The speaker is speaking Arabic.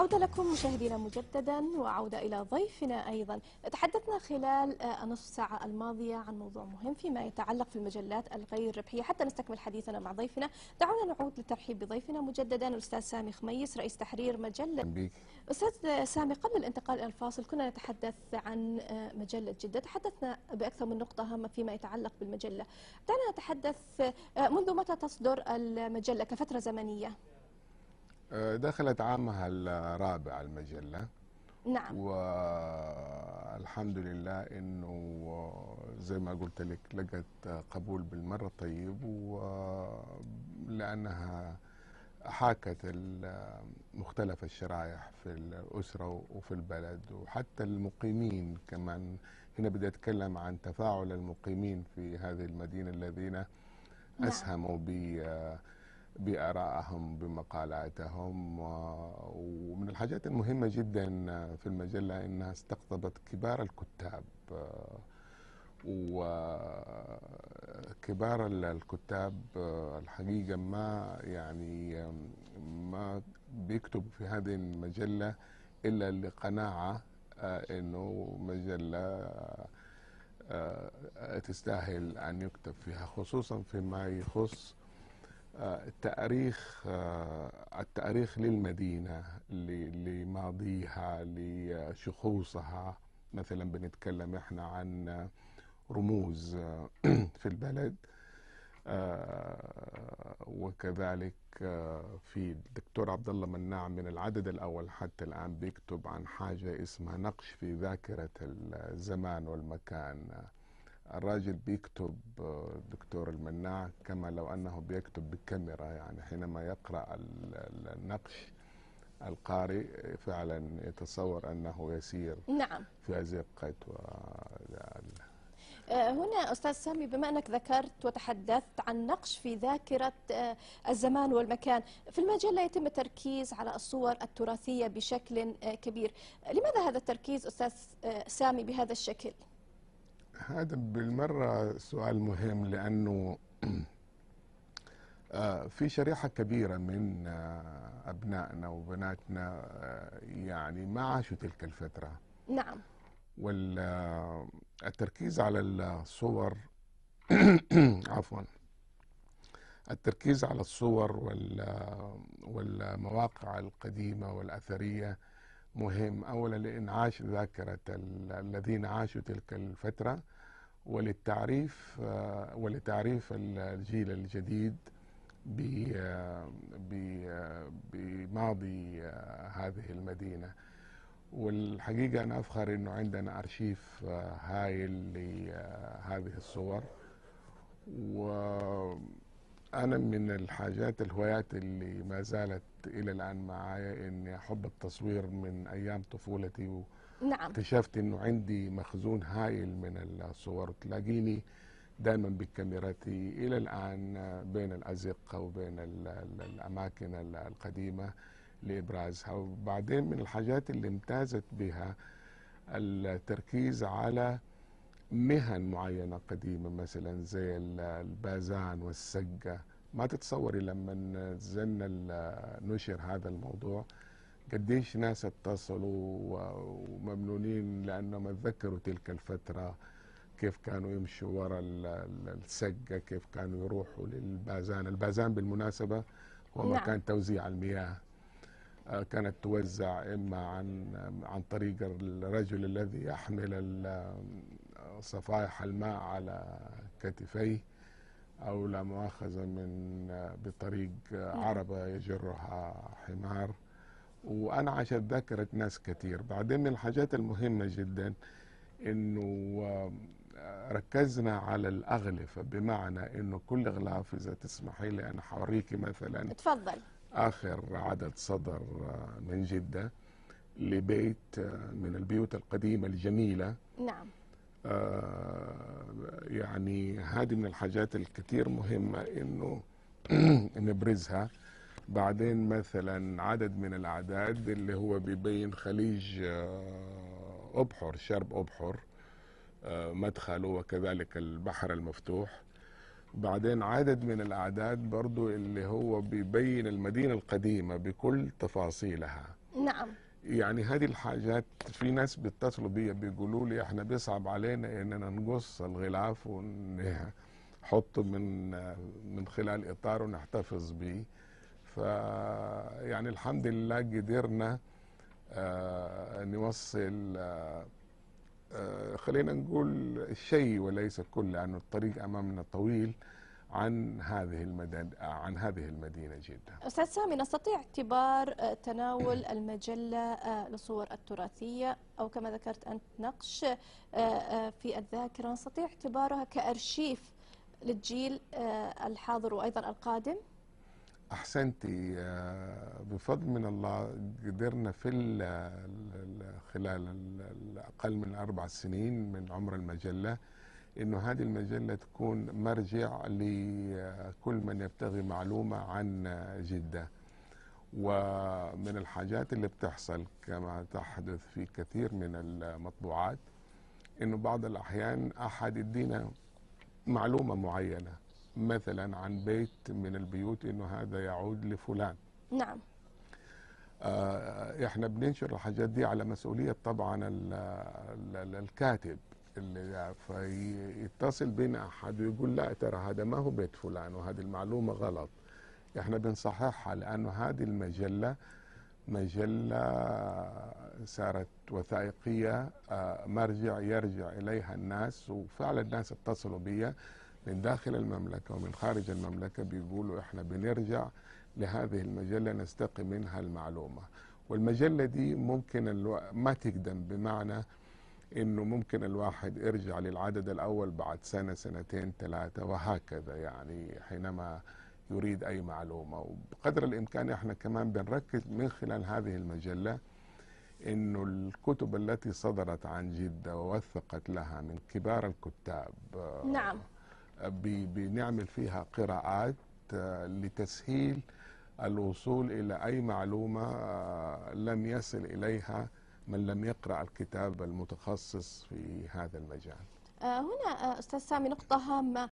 عودة لكم مشاهدينا مجددا وعودة إلى ضيفنا أيضا تحدثنا خلال آه، نصف ساعة الماضية عن موضوع مهم فيما يتعلق في المجلات الغير ربحية حتى نستكمل حديثنا مع ضيفنا دعونا نعود للترحيب بضيفنا مجددا الأستاذ سامي خميس رئيس تحرير مجلة بيك. أستاذ سامي قبل الانتقال إلى الفاصل كنا نتحدث عن آه، مجلة جدة تحدثنا بأكثر من نقطة هامة فيما يتعلق بالمجلة دعنا نتحدث آه، منذ متى تصدر المجلة كفترة زمنية دخلت عامها الرابع المجلة نعم والحمد لله انه زي ما قلت لك لقت قبول بالمرة طيب ولأنها حاكت مختلف الشرائح في الأسرة وفي البلد وحتى المقيمين كمان هنا بدي أتكلم عن تفاعل المقيمين في هذه المدينة الذين نعم. أسهموا نعم. بآرائهم بمقالاتهم ومن الحاجات المهمة جدا في المجلة أنها استقطبت كبار الكتاب آه، وكبار الكتاب آه، الحقيقة ما يعني ما بيكتب في هذه المجلة إلا لقناعة آه، أنه مجلة تستاهل أن يكتب فيها خصوصا فيما يخص التاريخ آه، التاريخ للمدينه لماضيها لشخوصها مثلا بنتكلم احنا عن رموز آه، في البلد آه، وكذلك في الدكتور عبد الله مناع من العدد الاول حتى الان بيكتب عن حاجه اسمها نقش في ذاكره الزمان والمكان الراجل بيكتب دكتور المناع كما لو أنه بيكتب بالكاميرا يعني حينما يقرأ النقش القارئ فعلا يتصور أنه يسير نعم. في أزقة آه، هنا أستاذ سامي بما أنك ذكرت وتحدثت عن نقش في ذاكرة آه، الزمان والمكان في المجال لا يتم التركيز على الصور التراثية بشكل آه، كبير لماذا هذا التركيز أستاذ سامي بهذا الشكل؟ هذا بالمرة سؤال مهم لأنه آه، في شريحة كبيرة من آه، أبنائنا وبناتنا آه، يعني ما عاشوا تلك الفترة نعم والتركيز على الصور عفوا التركيز على الصور والمواقع القديمة والأثرية مهم أولا لإنعاش ذاكرة الذين عاشوا تلك الفترة وللتعريف آه، ولتعريف الجيل الجديد آه، آه، بماضي هذه المدينة والحقيقة أنا أفخر أنه عندنا أرشيف هائل لهذه الصور وأنا من الحاجات الهوايات اللي ما زالت الى الان معايا ان حب التصوير من ايام طفولتي و... نعم اكتشفت انه عندي مخزون هائل من الصور تلاقيني دائما بكاميرتي الى الان بين الازقه وبين الاماكن القديمه لابرازها وبعدين من الحاجات اللي امتازت بها التركيز على مهن معينه قديمه مثلا زي البازان والسقه ما تتصوري لما نزلنا نشر هذا الموضوع قديش ناس اتصلوا وممنونين لانهم اتذكروا تلك الفتره كيف كانوا يمشوا ورا السقه كيف كانوا يروحوا للبازان البازان بالمناسبه هو نعم. مكان توزيع المياه آه، كانت توزع اما عن عن طريق الرجل الذي يحمل صفائح الماء على كتفيه أو لا مؤاخذة من بطريق نعم. عربة يجرها حمار وأنا عشان ذاكرة ناس كثير بعدين من الحاجات المهمة جدا أنه آه، ركزنا على الأغلفة بمعنى أنه كل غلاف إذا تسمحي لي أنا حوريكي مثلا تفضل آخر عدد صدر آه، من جدة لبيت آه، من البيوت القديمة الجميلة نعم آه يعني هذه من الحاجات الكثير مهمة انه نبرزها بعدين مثلا عدد من الاعداد اللي هو بيبين خليج آه، ابحر شرب ابحر آه، مدخله وكذلك البحر المفتوح بعدين عدد من الاعداد برضو اللي هو بيبين المدينه القديمه بكل تفاصيلها نعم يعني هذه الحاجات في ناس بيتصلوا بيا بيقولوا لي احنا بيصعب علينا اننا نقص الغلاف ونحطه من من خلال اطار ونحتفظ به ف يعني الحمد لله قدرنا آه نوصل آه, آه، خلينا نقول الشيء وليس كل لانه الطريق امامنا طويل عن هذه المدن عن هذه المدينه جدا. استاذ سامي نستطيع اعتبار تناول المجله آه، للصور التراثيه او كما ذكرت انت نقش آه، آه، في الذاكره نستطيع اعتبارها كارشيف للجيل الحاضر وايضا القادم. احسنتي بفضل من الله قدرنا في خلال اقل من اربع سنين من عمر المجله انه هذه المجله تكون مرجع لكل من يبتغي معلومه عن جده ومن الحاجات اللي بتحصل كما تحدث في كثير من المطبوعات انه بعض الاحيان احد يدينا معلومه معينه مثلا عن بيت من البيوت انه هذا يعود لفلان نعم آه، احنا بننشر الحاجات دي على مسؤوليه طبعا الكاتب اللي فيتصل بنا احد ويقول لا ترى هذا ما هو بيت فلان وهذه المعلومه غلط احنا بنصححها لانه هذه المجله مجله صارت وثائقيه آه، مرجع يرجع اليها الناس وفعلا الناس اتصلوا بيا من داخل المملكه ومن خارج المملكه بيقولوا احنا بنرجع لهذه المجله نستقي منها المعلومه والمجله دي ممكن ما تقدم بمعنى انه ممكن الواحد يرجع للعدد الاول بعد سنه سنتين ثلاثه وهكذا يعني حينما يريد اي معلومه وبقدر الامكان احنا كمان بنركز من خلال هذه المجله انه الكتب التي صدرت عن جده ووثقت لها من كبار الكتاب نعم آه، بنعمل فيها قراءات آه، لتسهيل الوصول الى اي معلومه آه، لم يصل اليها من لم يقرأ الكتاب المتخصص في هذا المجال آه، هنا آه، أستاذ سامي نقطة هامة